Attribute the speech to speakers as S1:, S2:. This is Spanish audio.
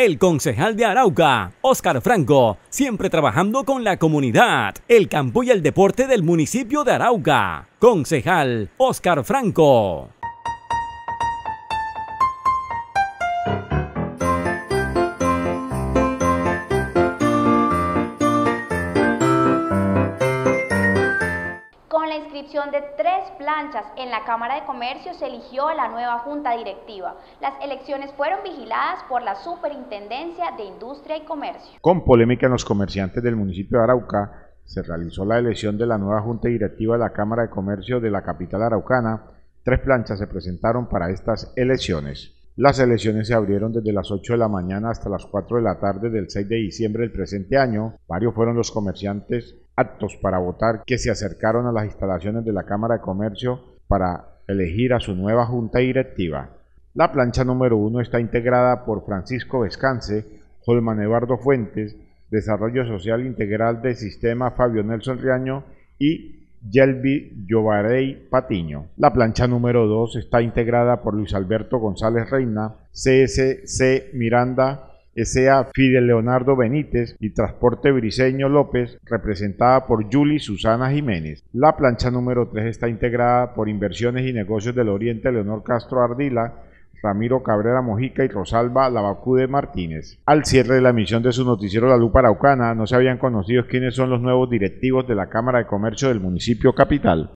S1: El concejal de Arauca, Óscar Franco, siempre trabajando con la comunidad, el campo y el deporte del municipio de Arauca. Concejal Óscar Franco.
S2: la inscripción de tres planchas en la Cámara de Comercio se eligió a la nueva Junta Directiva. Las elecciones fueron vigiladas por la Superintendencia de Industria y Comercio.
S1: Con polémica en los comerciantes del municipio de Arauca, se realizó la elección de la nueva Junta Directiva de la Cámara de Comercio de la capital araucana. Tres planchas se presentaron para estas elecciones. Las elecciones se abrieron desde las 8 de la mañana hasta las 4 de la tarde del 6 de diciembre del presente año. Varios fueron los comerciantes aptos para votar que se acercaron a las instalaciones de la Cámara de Comercio para elegir a su nueva junta directiva. La plancha número 1 está integrada por Francisco Vescance, Holman Eduardo Fuentes, Desarrollo Social Integral del Sistema Fabio Nelson Riaño y Yelvi Jovarey Patiño. La plancha número 2 está integrada por Luis Alberto González Reina, CSC Miranda, S.A. Fidel Leonardo Benítez y Transporte Briseño López, representada por Yuli Susana Jiménez. La plancha número 3 está integrada por Inversiones y Negocios del Oriente Leonor Castro Ardila, Ramiro Cabrera Mojica y Rosalba Lavacude Martínez. Al cierre de la emisión de su noticiero La Lupa Araucana, no se habían conocido quiénes son los nuevos directivos de la Cámara de Comercio del municipio capital.